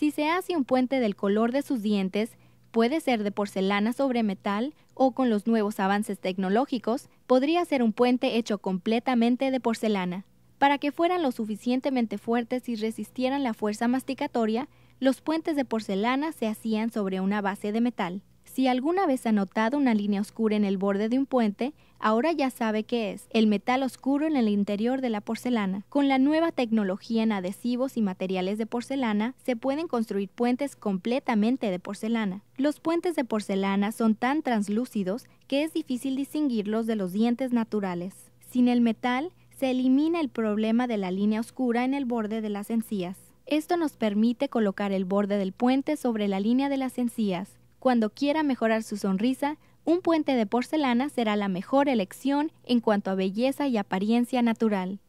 Si se hace un puente del color de sus dientes, puede ser de porcelana sobre metal o con los nuevos avances tecnológicos, podría ser un puente hecho completamente de porcelana. Para que fueran lo suficientemente fuertes y resistieran la fuerza masticatoria, los puentes de porcelana se hacían sobre una base de metal. Si alguna vez ha notado una línea oscura en el borde de un puente, ahora ya sabe qué es, el metal oscuro en el interior de la porcelana. Con la nueva tecnología en adhesivos y materiales de porcelana, se pueden construir puentes completamente de porcelana. Los puentes de porcelana son tan translúcidos que es difícil distinguirlos de los dientes naturales. Sin el metal, se elimina el problema de la línea oscura en el borde de las encías. Esto nos permite colocar el borde del puente sobre la línea de las encías, cuando quiera mejorar su sonrisa, un puente de porcelana será la mejor elección en cuanto a belleza y apariencia natural.